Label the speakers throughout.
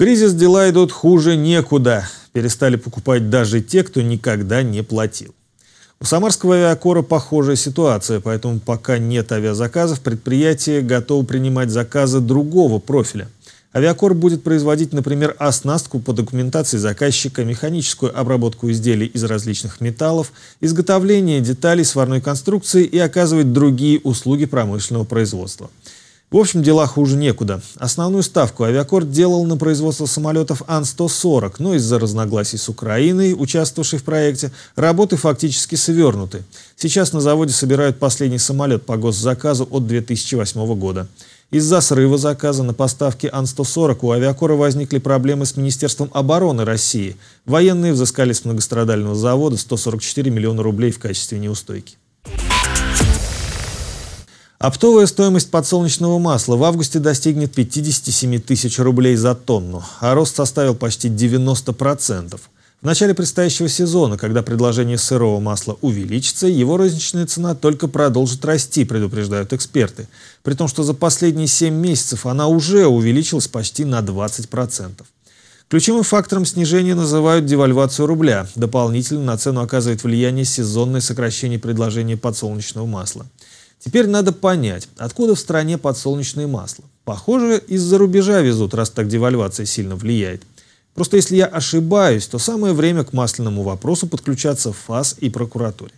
Speaker 1: кризис дела идут хуже некуда. Перестали покупать даже те, кто никогда не платил. У Самарского авиакора похожая ситуация, поэтому пока нет авиазаказов, предприятие готово принимать заказы другого профиля. Авиакор будет производить, например, оснастку по документации заказчика, механическую обработку изделий из различных металлов, изготовление деталей сварной конструкции и оказывать другие услуги промышленного производства. В общем, дела хуже некуда. Основную ставку авиакорд делал на производство самолетов Ан-140, но из-за разногласий с Украиной, участвовавшей в проекте, работы фактически свернуты. Сейчас на заводе собирают последний самолет по госзаказу от 2008 года. Из-за срыва заказа на поставки Ан-140 у авиакора возникли проблемы с Министерством обороны России. Военные взыскали с многострадального завода 144 миллиона рублей в качестве неустойки. Оптовая стоимость подсолнечного масла в августе достигнет 57 тысяч рублей за тонну, а рост составил почти 90%. В начале предстоящего сезона, когда предложение сырого масла увеличится, его розничная цена только продолжит расти, предупреждают эксперты. При том, что за последние 7 месяцев она уже увеличилась почти на 20%. Ключевым фактором снижения называют девальвацию рубля. Дополнительно на цену оказывает влияние сезонное сокращение предложения подсолнечного масла. Теперь надо понять, откуда в стране подсолнечное масло. Похоже, из-за рубежа везут, раз так девальвация сильно влияет. Просто если я ошибаюсь, то самое время к масляному вопросу подключаться в ФАС и прокуратуре.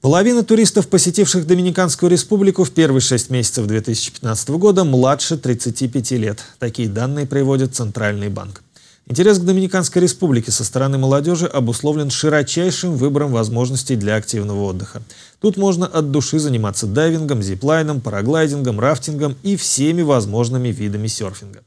Speaker 1: Половина туристов, посетивших Доминиканскую республику в первые шесть месяцев 2015 года, младше 35 лет. Такие данные приводит Центральный банк. Интерес к Доминиканской республике со стороны молодежи обусловлен широчайшим выбором возможностей для активного отдыха. Тут можно от души заниматься дайвингом, зиплайном, параглайдингом, рафтингом и всеми возможными видами серфинга.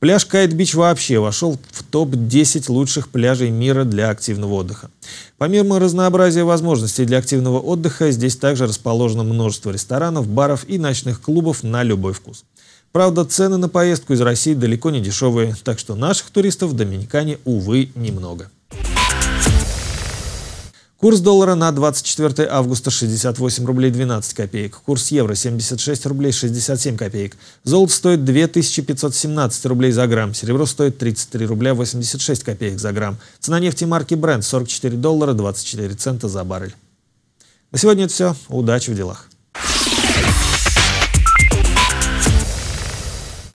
Speaker 1: Пляж Кайт-Бич вообще вошел в топ-10 лучших пляжей мира для активного отдыха. Помимо разнообразия возможностей для активного отдыха, здесь также расположено множество ресторанов, баров и ночных клубов на любой вкус. Правда, цены на поездку из России далеко не дешевые, так что наших туристов в Доминикане, увы, немного. Курс доллара на 24 августа 68 рублей 12 копеек. Курс евро 76 рублей 67 копеек. Золото стоит 2517 рублей за грамм. Серебро стоит 33 рубля 86 копеек за грамм. Цена нефти марки Brent 44 доллара 24 цента за баррель. На сегодня это все. Удачи в делах.